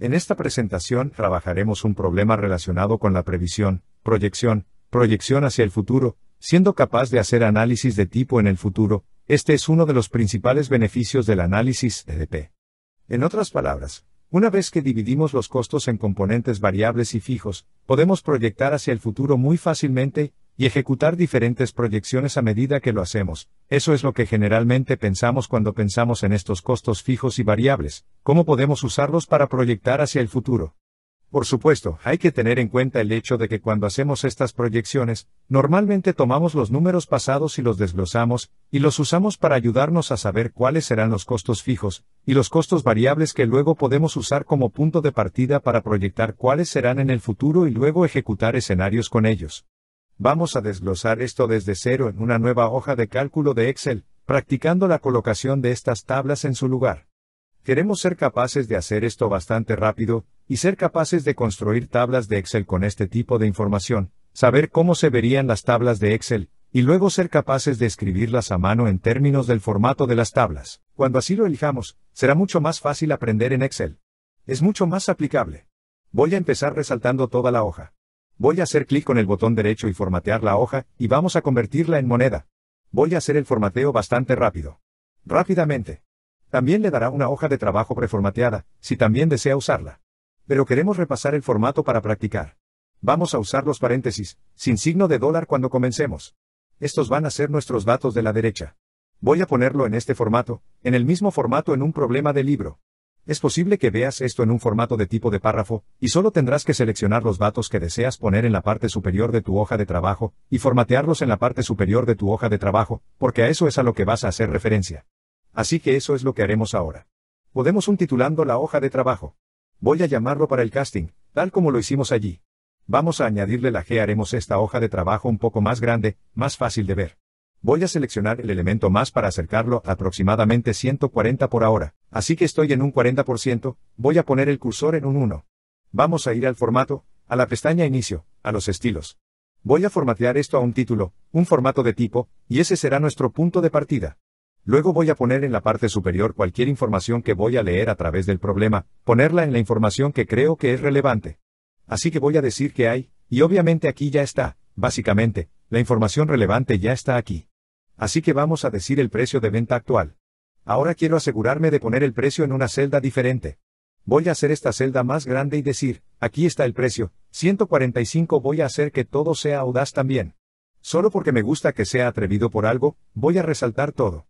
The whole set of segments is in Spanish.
En esta presentación trabajaremos un problema relacionado con la previsión, proyección, proyección hacia el futuro, siendo capaz de hacer análisis de tipo en el futuro, este es uno de los principales beneficios del análisis EDP. En otras palabras, una vez que dividimos los costos en componentes variables y fijos, podemos proyectar hacia el futuro muy fácilmente, y ejecutar diferentes proyecciones a medida que lo hacemos. Eso es lo que generalmente pensamos cuando pensamos en estos costos fijos y variables, cómo podemos usarlos para proyectar hacia el futuro. Por supuesto, hay que tener en cuenta el hecho de que cuando hacemos estas proyecciones, normalmente tomamos los números pasados y los desglosamos, y los usamos para ayudarnos a saber cuáles serán los costos fijos, y los costos variables que luego podemos usar como punto de partida para proyectar cuáles serán en el futuro y luego ejecutar escenarios con ellos. Vamos a desglosar esto desde cero en una nueva hoja de cálculo de Excel, practicando la colocación de estas tablas en su lugar. Queremos ser capaces de hacer esto bastante rápido, y ser capaces de construir tablas de Excel con este tipo de información, saber cómo se verían las tablas de Excel, y luego ser capaces de escribirlas a mano en términos del formato de las tablas. Cuando así lo elijamos, será mucho más fácil aprender en Excel. Es mucho más aplicable. Voy a empezar resaltando toda la hoja. Voy a hacer clic con el botón derecho y formatear la hoja, y vamos a convertirla en moneda. Voy a hacer el formateo bastante rápido. Rápidamente. También le dará una hoja de trabajo preformateada, si también desea usarla. Pero queremos repasar el formato para practicar. Vamos a usar los paréntesis, sin signo de dólar cuando comencemos. Estos van a ser nuestros datos de la derecha. Voy a ponerlo en este formato, en el mismo formato en un problema de libro. Es posible que veas esto en un formato de tipo de párrafo, y solo tendrás que seleccionar los datos que deseas poner en la parte superior de tu hoja de trabajo, y formatearlos en la parte superior de tu hoja de trabajo, porque a eso es a lo que vas a hacer referencia. Así que eso es lo que haremos ahora. Podemos un titulando la hoja de trabajo. Voy a llamarlo para el casting, tal como lo hicimos allí. Vamos a añadirle la G haremos esta hoja de trabajo un poco más grande, más fácil de ver. Voy a seleccionar el elemento más para acercarlo a aproximadamente 140 por ahora, así que estoy en un 40%, voy a poner el cursor en un 1. Vamos a ir al formato, a la pestaña inicio, a los estilos. Voy a formatear esto a un título, un formato de tipo, y ese será nuestro punto de partida. Luego voy a poner en la parte superior cualquier información que voy a leer a través del problema, ponerla en la información que creo que es relevante. Así que voy a decir que hay, y obviamente aquí ya está, básicamente, la información relevante ya está aquí. Así que vamos a decir el precio de venta actual. Ahora quiero asegurarme de poner el precio en una celda diferente. Voy a hacer esta celda más grande y decir, aquí está el precio, 145 voy a hacer que todo sea audaz también. Solo porque me gusta que sea atrevido por algo, voy a resaltar todo.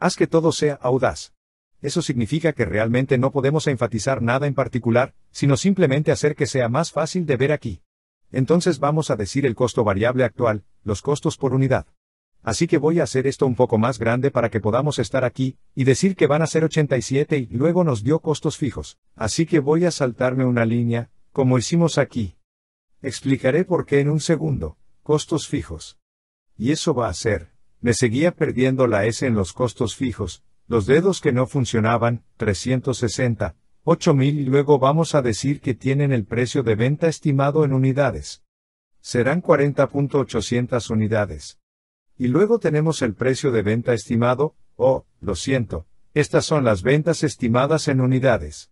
Haz que todo sea audaz. Eso significa que realmente no podemos enfatizar nada en particular, sino simplemente hacer que sea más fácil de ver aquí. Entonces vamos a decir el costo variable actual, los costos por unidad. Así que voy a hacer esto un poco más grande para que podamos estar aquí, y decir que van a ser 87 y luego nos dio costos fijos. Así que voy a saltarme una línea, como hicimos aquí. Explicaré por qué en un segundo, costos fijos. Y eso va a ser, me seguía perdiendo la S en los costos fijos, los dedos que no funcionaban, 360, 8000 y luego vamos a decir que tienen el precio de venta estimado en unidades. Serán 40.800 unidades. Y luego tenemos el precio de venta estimado, o, lo siento, estas son las ventas estimadas en unidades.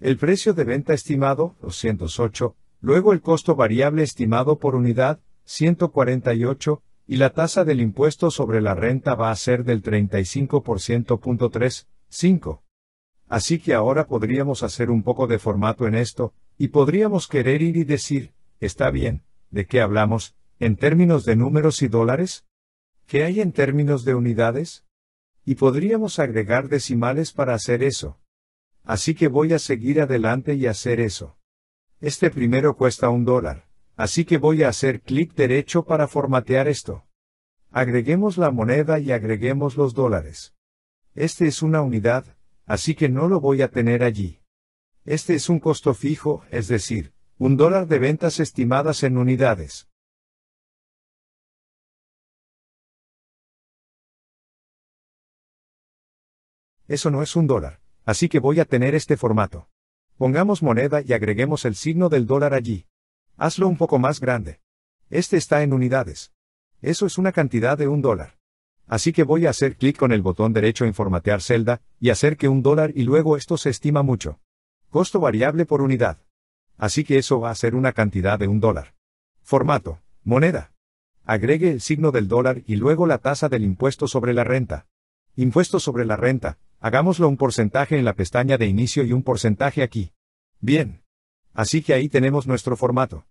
El precio de venta estimado, 208, luego el costo variable estimado por unidad, 148, y la tasa del impuesto sobre la renta va a ser del 35. Así que ahora podríamos hacer un poco de formato en esto, y podríamos querer ir y decir, está bien, ¿de qué hablamos, en términos de números y dólares? ¿Qué hay en términos de unidades? Y podríamos agregar decimales para hacer eso. Así que voy a seguir adelante y hacer eso. Este primero cuesta un dólar, así que voy a hacer clic derecho para formatear esto. Agreguemos la moneda y agreguemos los dólares. Este es una unidad, así que no lo voy a tener allí. Este es un costo fijo, es decir, un dólar de ventas estimadas en unidades. eso no es un dólar, así que voy a tener este formato. Pongamos moneda y agreguemos el signo del dólar allí. Hazlo un poco más grande. Este está en unidades. Eso es una cantidad de un dólar. Así que voy a hacer clic con el botón derecho en formatear celda, y hacer que un dólar y luego esto se estima mucho. Costo variable por unidad. Así que eso va a ser una cantidad de un dólar. Formato. Moneda. Agregue el signo del dólar y luego la tasa del impuesto sobre la renta. Impuesto sobre la renta, Hagámoslo un porcentaje en la pestaña de inicio y un porcentaje aquí. Bien. Así que ahí tenemos nuestro formato.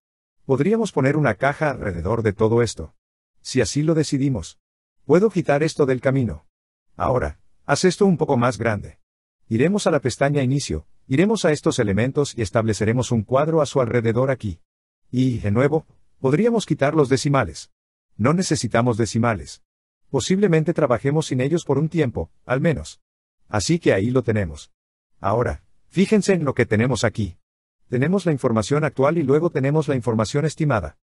Podríamos poner una caja alrededor de todo esto. Si así lo decidimos. Puedo quitar esto del camino. Ahora, haz esto un poco más grande. Iremos a la pestaña inicio, iremos a estos elementos y estableceremos un cuadro a su alrededor aquí. Y, de nuevo, podríamos quitar los decimales. No necesitamos decimales. Posiblemente trabajemos sin ellos por un tiempo, al menos. Así que ahí lo tenemos. Ahora, fíjense en lo que tenemos aquí. Tenemos la información actual y luego tenemos la información estimada.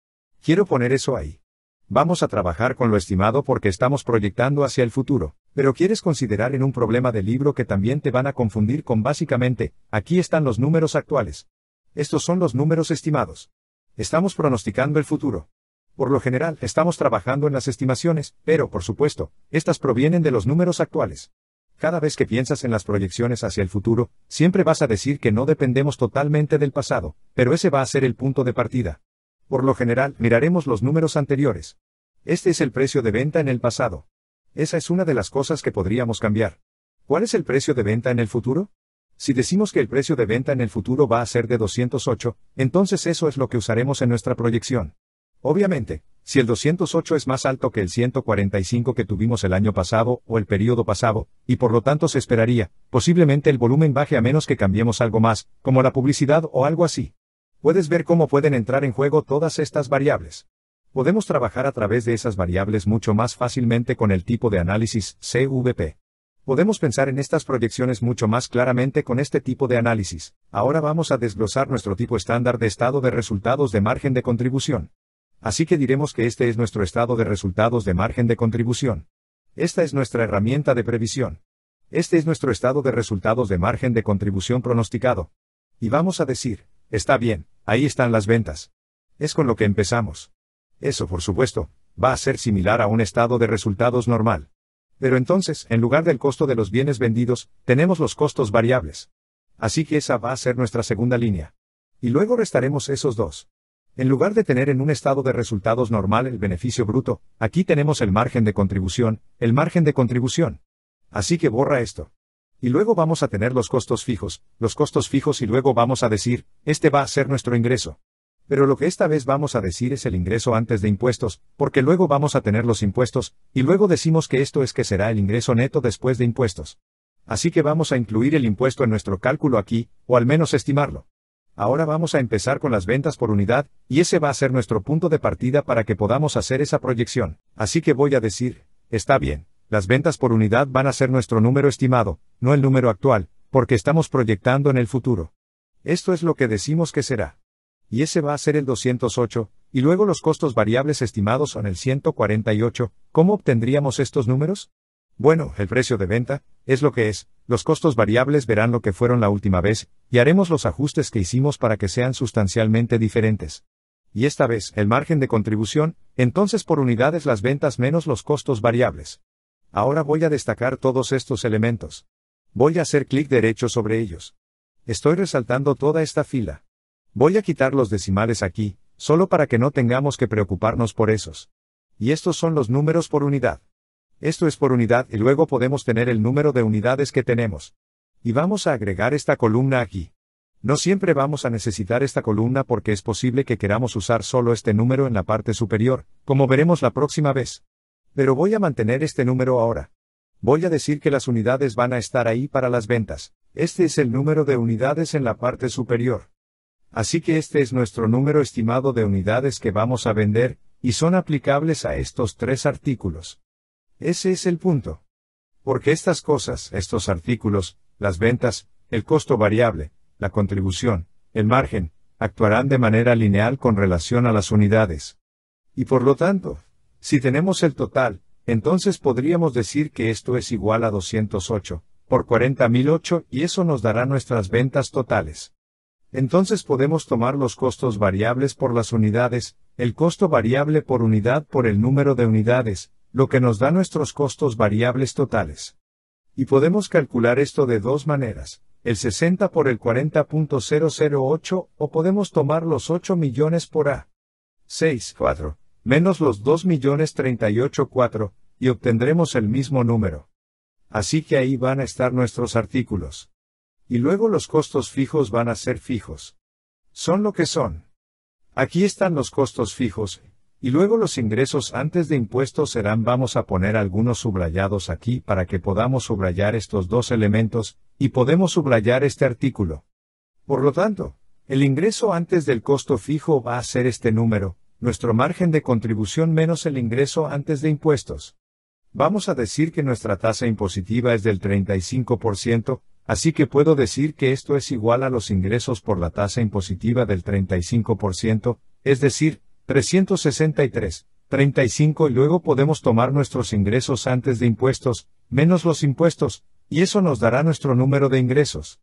Quiero poner eso ahí. Vamos a trabajar con lo estimado porque estamos proyectando hacia el futuro, pero quieres considerar en un problema de libro que también te van a confundir con básicamente, aquí están los números actuales. Estos son los números estimados. Estamos pronosticando el futuro. Por lo general, estamos trabajando en las estimaciones, pero por supuesto, estas provienen de los números actuales. Cada vez que piensas en las proyecciones hacia el futuro, siempre vas a decir que no dependemos totalmente del pasado, pero ese va a ser el punto de partida. Por lo general, miraremos los números anteriores. Este es el precio de venta en el pasado. Esa es una de las cosas que podríamos cambiar. ¿Cuál es el precio de venta en el futuro? Si decimos que el precio de venta en el futuro va a ser de 208, entonces eso es lo que usaremos en nuestra proyección. Obviamente, si el 208 es más alto que el 145 que tuvimos el año pasado o el periodo pasado, y por lo tanto se esperaría, posiblemente el volumen baje a menos que cambiemos algo más, como la publicidad o algo así. Puedes ver cómo pueden entrar en juego todas estas variables. Podemos trabajar a través de esas variables mucho más fácilmente con el tipo de análisis CVP. Podemos pensar en estas proyecciones mucho más claramente con este tipo de análisis. Ahora vamos a desglosar nuestro tipo estándar de estado de resultados de margen de contribución. Así que diremos que este es nuestro estado de resultados de margen de contribución. Esta es nuestra herramienta de previsión. Este es nuestro estado de resultados de margen de contribución pronosticado. Y vamos a decir, está bien, ahí están las ventas. Es con lo que empezamos. Eso, por supuesto, va a ser similar a un estado de resultados normal. Pero entonces, en lugar del costo de los bienes vendidos, tenemos los costos variables. Así que esa va a ser nuestra segunda línea. Y luego restaremos esos dos. En lugar de tener en un estado de resultados normal el beneficio bruto, aquí tenemos el margen de contribución, el margen de contribución. Así que borra esto. Y luego vamos a tener los costos fijos, los costos fijos y luego vamos a decir, este va a ser nuestro ingreso. Pero lo que esta vez vamos a decir es el ingreso antes de impuestos, porque luego vamos a tener los impuestos, y luego decimos que esto es que será el ingreso neto después de impuestos. Así que vamos a incluir el impuesto en nuestro cálculo aquí, o al menos estimarlo. Ahora vamos a empezar con las ventas por unidad, y ese va a ser nuestro punto de partida para que podamos hacer esa proyección. Así que voy a decir, está bien, las ventas por unidad van a ser nuestro número estimado, no el número actual, porque estamos proyectando en el futuro. Esto es lo que decimos que será. Y ese va a ser el 208, y luego los costos variables estimados son el 148, ¿cómo obtendríamos estos números? Bueno, el precio de venta, es lo que es, los costos variables verán lo que fueron la última vez, y haremos los ajustes que hicimos para que sean sustancialmente diferentes. Y esta vez, el margen de contribución, entonces por unidades las ventas menos los costos variables. Ahora voy a destacar todos estos elementos. Voy a hacer clic derecho sobre ellos. Estoy resaltando toda esta fila. Voy a quitar los decimales aquí, solo para que no tengamos que preocuparnos por esos. Y estos son los números por unidad. Esto es por unidad y luego podemos tener el número de unidades que tenemos. Y vamos a agregar esta columna aquí. No siempre vamos a necesitar esta columna porque es posible que queramos usar solo este número en la parte superior, como veremos la próxima vez. Pero voy a mantener este número ahora. Voy a decir que las unidades van a estar ahí para las ventas. Este es el número de unidades en la parte superior. Así que este es nuestro número estimado de unidades que vamos a vender, y son aplicables a estos tres artículos. Ese es el punto. Porque estas cosas, estos artículos, las ventas, el costo variable, la contribución, el margen, actuarán de manera lineal con relación a las unidades. Y por lo tanto, si tenemos el total, entonces podríamos decir que esto es igual a 208, por 40.008 y eso nos dará nuestras ventas totales. Entonces podemos tomar los costos variables por las unidades, el costo variable por unidad por el número de unidades, lo que nos da nuestros costos variables totales. Y podemos calcular esto de dos maneras, el 60 por el 40.008 o podemos tomar los 8 millones por A. 6, 4, menos los 2 millones 384 y obtendremos el mismo número. Así que ahí van a estar nuestros artículos. Y luego los costos fijos van a ser fijos. Son lo que son. Aquí están los costos fijos, y luego los ingresos antes de impuestos serán, vamos a poner algunos subrayados aquí para que podamos subrayar estos dos elementos, y podemos subrayar este artículo. Por lo tanto, el ingreso antes del costo fijo va a ser este número, nuestro margen de contribución menos el ingreso antes de impuestos. Vamos a decir que nuestra tasa impositiva es del 35%, así que puedo decir que esto es igual a los ingresos por la tasa impositiva del 35%, es decir, 363, 35 y luego podemos tomar nuestros ingresos antes de impuestos, menos los impuestos, y eso nos dará nuestro número de ingresos.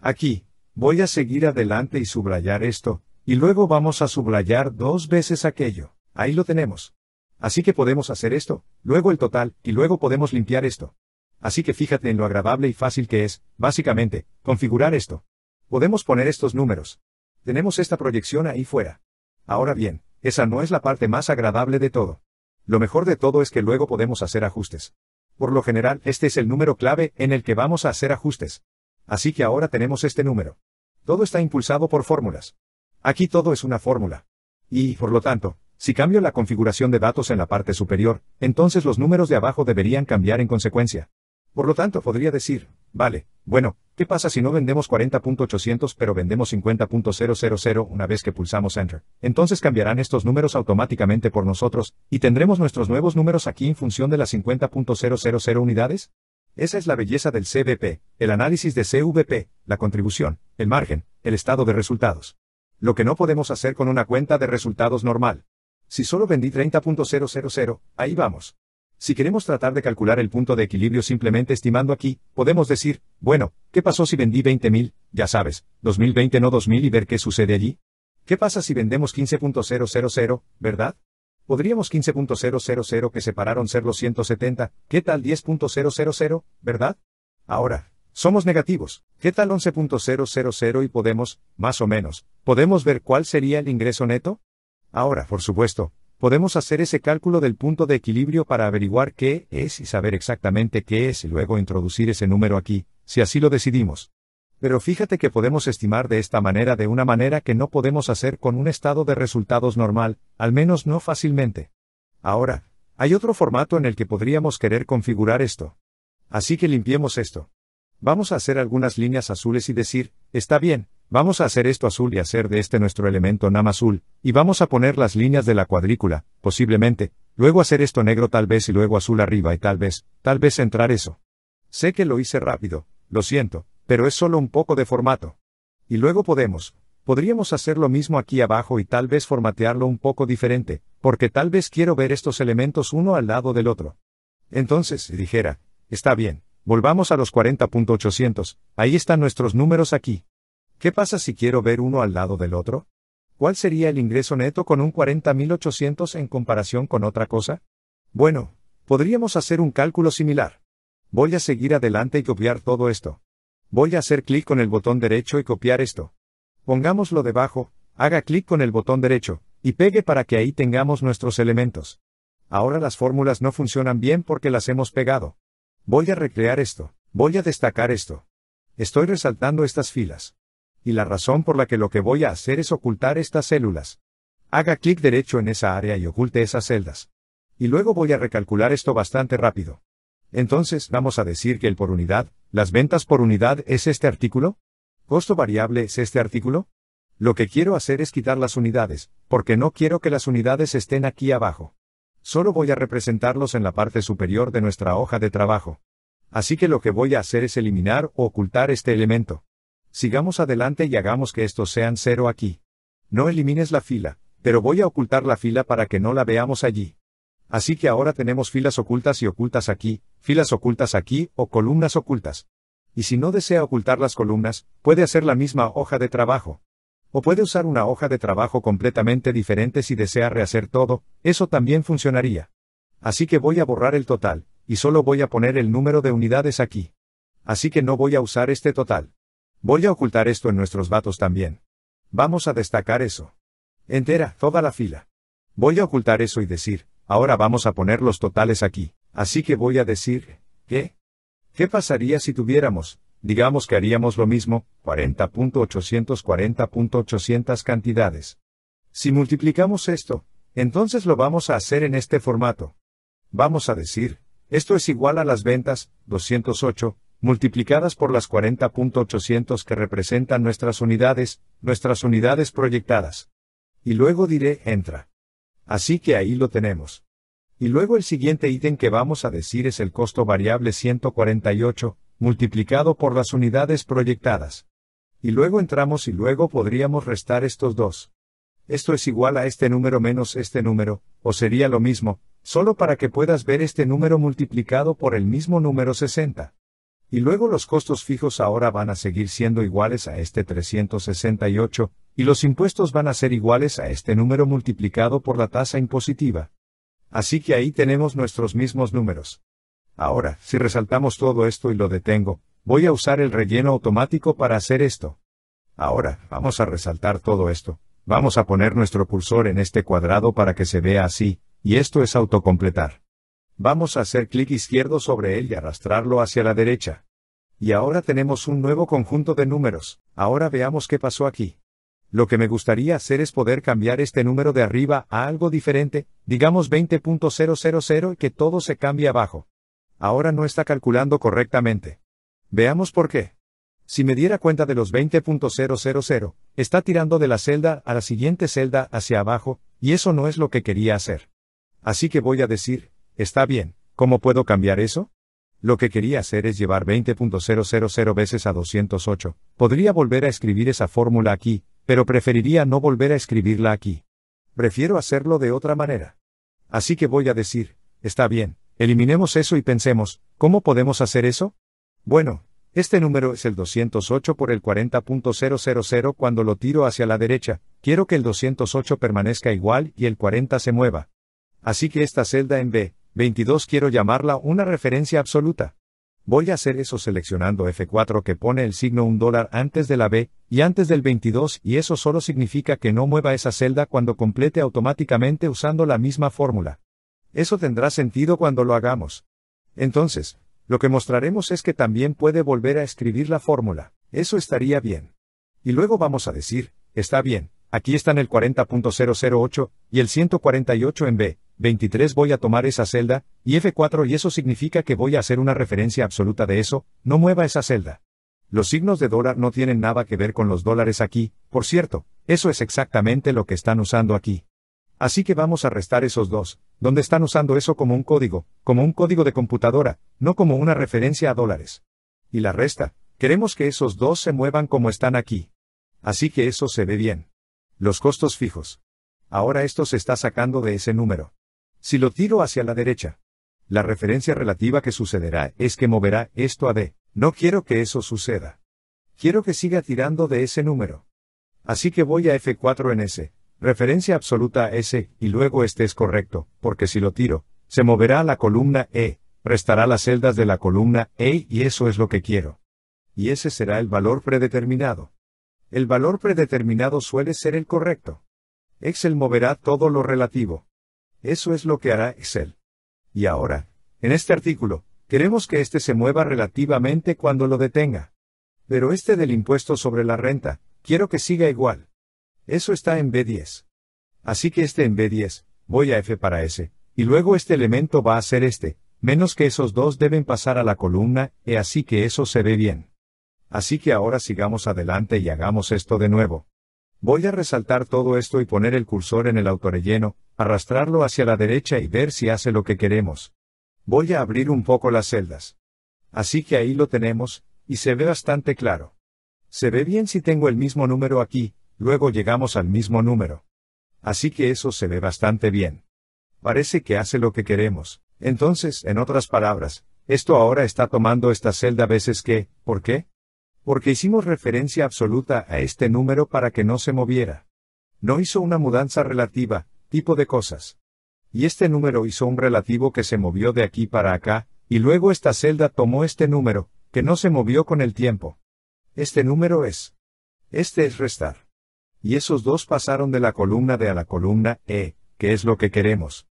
Aquí, voy a seguir adelante y subrayar esto, y luego vamos a subrayar dos veces aquello. Ahí lo tenemos. Así que podemos hacer esto, luego el total, y luego podemos limpiar esto. Así que fíjate en lo agradable y fácil que es, básicamente, configurar esto. Podemos poner estos números. Tenemos esta proyección ahí fuera. Ahora bien, esa no es la parte más agradable de todo. Lo mejor de todo es que luego podemos hacer ajustes. Por lo general, este es el número clave en el que vamos a hacer ajustes. Así que ahora tenemos este número. Todo está impulsado por fórmulas. Aquí todo es una fórmula. Y, por lo tanto, si cambio la configuración de datos en la parte superior, entonces los números de abajo deberían cambiar en consecuencia. Por lo tanto, podría decir, Vale, bueno, ¿qué pasa si no vendemos 40.800 pero vendemos 50.000 una vez que pulsamos Enter? Entonces cambiarán estos números automáticamente por nosotros, y tendremos nuestros nuevos números aquí en función de las 50.000 unidades? Esa es la belleza del CVP, el análisis de CVP, la contribución, el margen, el estado de resultados. Lo que no podemos hacer con una cuenta de resultados normal. Si solo vendí 30.000, ahí vamos. Si queremos tratar de calcular el punto de equilibrio simplemente estimando aquí, podemos decir, bueno, ¿qué pasó si vendí 20.000, ya sabes, 2020 no 2000 y ver qué sucede allí? ¿Qué pasa si vendemos 15.000, verdad? Podríamos 15.000 que separaron ser los 170, ¿qué tal 10.000, verdad? Ahora, somos negativos, ¿qué tal 11.000 y podemos, más o menos, podemos ver cuál sería el ingreso neto? Ahora, por supuesto, Podemos hacer ese cálculo del punto de equilibrio para averiguar qué es y saber exactamente qué es y luego introducir ese número aquí, si así lo decidimos. Pero fíjate que podemos estimar de esta manera de una manera que no podemos hacer con un estado de resultados normal, al menos no fácilmente. Ahora, hay otro formato en el que podríamos querer configurar esto. Así que limpiemos esto. Vamos a hacer algunas líneas azules y decir, está bien, Vamos a hacer esto azul y hacer de este nuestro elemento NAM azul, y vamos a poner las líneas de la cuadrícula, posiblemente, luego hacer esto negro tal vez y luego azul arriba y tal vez, tal vez entrar eso. Sé que lo hice rápido, lo siento, pero es solo un poco de formato. Y luego podemos, podríamos hacer lo mismo aquí abajo y tal vez formatearlo un poco diferente, porque tal vez quiero ver estos elementos uno al lado del otro. Entonces, dijera, está bien, volvamos a los 40.800, ahí están nuestros números aquí. ¿Qué pasa si quiero ver uno al lado del otro? ¿Cuál sería el ingreso neto con un 40.800 en comparación con otra cosa? Bueno, podríamos hacer un cálculo similar. Voy a seguir adelante y copiar todo esto. Voy a hacer clic con el botón derecho y copiar esto. Pongámoslo debajo, haga clic con el botón derecho, y pegue para que ahí tengamos nuestros elementos. Ahora las fórmulas no funcionan bien porque las hemos pegado. Voy a recrear esto, voy a destacar esto. Estoy resaltando estas filas y la razón por la que lo que voy a hacer es ocultar estas células. Haga clic derecho en esa área y oculte esas celdas. Y luego voy a recalcular esto bastante rápido. Entonces, vamos a decir que el por unidad, las ventas por unidad es este artículo. Costo variable es este artículo. Lo que quiero hacer es quitar las unidades, porque no quiero que las unidades estén aquí abajo. Solo voy a representarlos en la parte superior de nuestra hoja de trabajo. Así que lo que voy a hacer es eliminar o ocultar este elemento. Sigamos adelante y hagamos que estos sean cero aquí. No elimines la fila, pero voy a ocultar la fila para que no la veamos allí. Así que ahora tenemos filas ocultas y ocultas aquí, filas ocultas aquí o columnas ocultas. Y si no desea ocultar las columnas, puede hacer la misma hoja de trabajo. O puede usar una hoja de trabajo completamente diferente si desea rehacer todo, eso también funcionaría. Así que voy a borrar el total, y solo voy a poner el número de unidades aquí. Así que no voy a usar este total. Voy a ocultar esto en nuestros datos también. Vamos a destacar eso. Entera, toda la fila. Voy a ocultar eso y decir, ahora vamos a poner los totales aquí. Así que voy a decir, ¿qué? ¿Qué pasaría si tuviéramos, digamos que haríamos lo mismo, 40.840.800 cantidades? Si multiplicamos esto, entonces lo vamos a hacer en este formato. Vamos a decir, esto es igual a las ventas, 208, multiplicadas por las 40.800 que representan nuestras unidades, nuestras unidades proyectadas. Y luego diré, entra. Así que ahí lo tenemos. Y luego el siguiente ítem que vamos a decir es el costo variable 148, multiplicado por las unidades proyectadas. Y luego entramos y luego podríamos restar estos dos. Esto es igual a este número menos este número, o sería lo mismo, solo para que puedas ver este número multiplicado por el mismo número 60. Y luego los costos fijos ahora van a seguir siendo iguales a este 368, y los impuestos van a ser iguales a este número multiplicado por la tasa impositiva. Así que ahí tenemos nuestros mismos números. Ahora, si resaltamos todo esto y lo detengo, voy a usar el relleno automático para hacer esto. Ahora, vamos a resaltar todo esto. Vamos a poner nuestro cursor en este cuadrado para que se vea así, y esto es autocompletar. Vamos a hacer clic izquierdo sobre él y arrastrarlo hacia la derecha. Y ahora tenemos un nuevo conjunto de números, ahora veamos qué pasó aquí. Lo que me gustaría hacer es poder cambiar este número de arriba a algo diferente, digamos 20.000 y que todo se cambie abajo. Ahora no está calculando correctamente. Veamos por qué. Si me diera cuenta de los 20.000, está tirando de la celda a la siguiente celda hacia abajo, y eso no es lo que quería hacer. Así que voy a decir, Está bien, ¿cómo puedo cambiar eso? Lo que quería hacer es llevar 20.000 veces a 208. Podría volver a escribir esa fórmula aquí, pero preferiría no volver a escribirla aquí. Prefiero hacerlo de otra manera. Así que voy a decir, está bien, eliminemos eso y pensemos, ¿cómo podemos hacer eso? Bueno, este número es el 208 por el 40.000 cuando lo tiro hacia la derecha, quiero que el 208 permanezca igual y el 40 se mueva. Así que esta celda en B, 22 quiero llamarla una referencia absoluta. Voy a hacer eso seleccionando F4 que pone el signo un dólar antes de la B y antes del 22 y eso solo significa que no mueva esa celda cuando complete automáticamente usando la misma fórmula. Eso tendrá sentido cuando lo hagamos. Entonces, lo que mostraremos es que también puede volver a escribir la fórmula. Eso estaría bien. Y luego vamos a decir, está bien, aquí están el 40.008 y el 148 en B, 23 voy a tomar esa celda, y F4 y eso significa que voy a hacer una referencia absoluta de eso, no mueva esa celda. Los signos de dólar no tienen nada que ver con los dólares aquí, por cierto, eso es exactamente lo que están usando aquí. Así que vamos a restar esos dos, donde están usando eso como un código, como un código de computadora, no como una referencia a dólares. Y la resta, queremos que esos dos se muevan como están aquí. Así que eso se ve bien. Los costos fijos. Ahora esto se está sacando de ese número. Si lo tiro hacia la derecha. La referencia relativa que sucederá es que moverá esto a D. No quiero que eso suceda. Quiero que siga tirando de ese número. Así que voy a F4 en S, referencia absoluta a S, y luego este es correcto, porque si lo tiro, se moverá a la columna E, restará las celdas de la columna E y eso es lo que quiero. Y ese será el valor predeterminado. El valor predeterminado suele ser el correcto. Excel moverá todo lo relativo. Eso es lo que hará Excel. Y ahora, en este artículo, queremos que este se mueva relativamente cuando lo detenga. Pero este del impuesto sobre la renta, quiero que siga igual. Eso está en B10. Así que este en B10, voy a F para S, y luego este elemento va a ser este, menos que esos dos deben pasar a la columna, y así que eso se ve bien. Así que ahora sigamos adelante y hagamos esto de nuevo. Voy a resaltar todo esto y poner el cursor en el autorelleno, arrastrarlo hacia la derecha y ver si hace lo que queremos. Voy a abrir un poco las celdas. Así que ahí lo tenemos, y se ve bastante claro. Se ve bien si tengo el mismo número aquí, luego llegamos al mismo número. Así que eso se ve bastante bien. Parece que hace lo que queremos. Entonces, en otras palabras, esto ahora está tomando esta celda veces que, ¿por qué? porque hicimos referencia absoluta a este número para que no se moviera. No hizo una mudanza relativa, tipo de cosas. Y este número hizo un relativo que se movió de aquí para acá, y luego esta celda tomó este número, que no se movió con el tiempo. Este número es. Este es restar. Y esos dos pasaron de la columna de a la columna E, que es lo que queremos.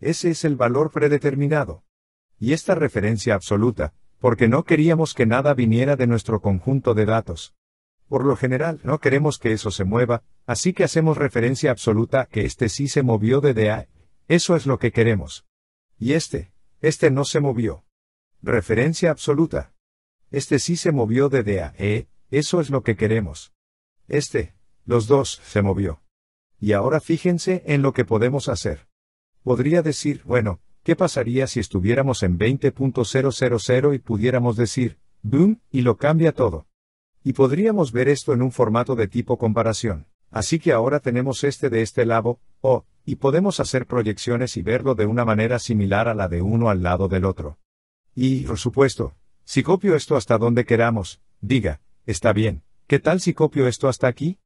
Ese es el valor predeterminado. Y esta referencia absoluta, porque no queríamos que nada viniera de nuestro conjunto de datos. Por lo general, no queremos que eso se mueva, así que hacemos referencia absoluta que este sí se movió de DAE. Eso es lo que queremos. Y este, este no se movió. Referencia absoluta. Este sí se movió de DAE, eso es lo que queremos. Este, los dos, se movió. Y ahora fíjense en lo que podemos hacer. Podría decir, bueno, ¿Qué pasaría si estuviéramos en 20.000 y pudiéramos decir, boom, y lo cambia todo? Y podríamos ver esto en un formato de tipo comparación. Así que ahora tenemos este de este lado, o, oh, y podemos hacer proyecciones y verlo de una manera similar a la de uno al lado del otro. Y, por supuesto, si copio esto hasta donde queramos, diga, está bien, ¿qué tal si copio esto hasta aquí?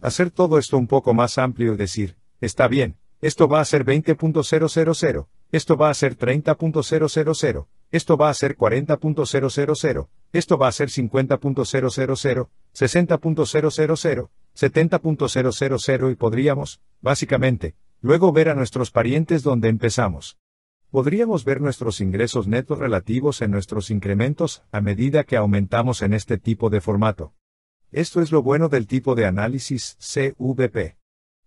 Hacer todo esto un poco más amplio y decir, está bien, esto va a ser 20.000, esto va a ser 30.000, esto va a ser 40.000, esto va a ser 50.000, 60.000, 70.000 y podríamos, básicamente, luego ver a nuestros parientes donde empezamos. Podríamos ver nuestros ingresos netos relativos en nuestros incrementos a medida que aumentamos en este tipo de formato. Esto es lo bueno del tipo de análisis CVP.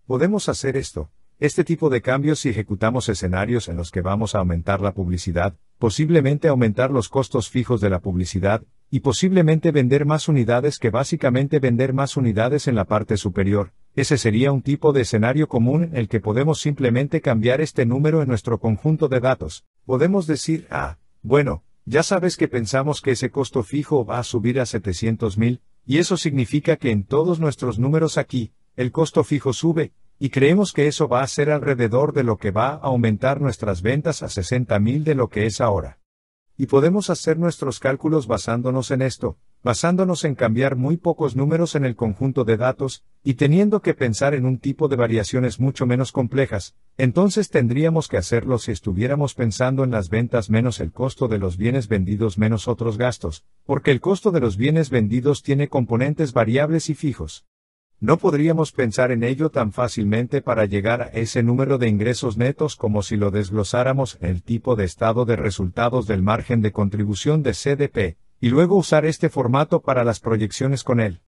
Podemos hacer esto, este tipo de cambios si ejecutamos escenarios en los que vamos a aumentar la publicidad, posiblemente aumentar los costos fijos de la publicidad, y posiblemente vender más unidades que básicamente vender más unidades en la parte superior, ese sería un tipo de escenario común en el que podemos simplemente cambiar este número en nuestro conjunto de datos. Podemos decir, ah, bueno, ya sabes que pensamos que ese costo fijo va a subir a 700 mil, y eso significa que en todos nuestros números aquí, el costo fijo sube, y creemos que eso va a ser alrededor de lo que va a aumentar nuestras ventas a 60.000 de lo que es ahora. Y podemos hacer nuestros cálculos basándonos en esto, basándonos en cambiar muy pocos números en el conjunto de datos, y teniendo que pensar en un tipo de variaciones mucho menos complejas, entonces tendríamos que hacerlo si estuviéramos pensando en las ventas menos el costo de los bienes vendidos menos otros gastos, porque el costo de los bienes vendidos tiene componentes variables y fijos. No podríamos pensar en ello tan fácilmente para llegar a ese número de ingresos netos como si lo desglosáramos en el tipo de estado de resultados del margen de contribución de CDP, y luego usar este formato para las proyecciones con él.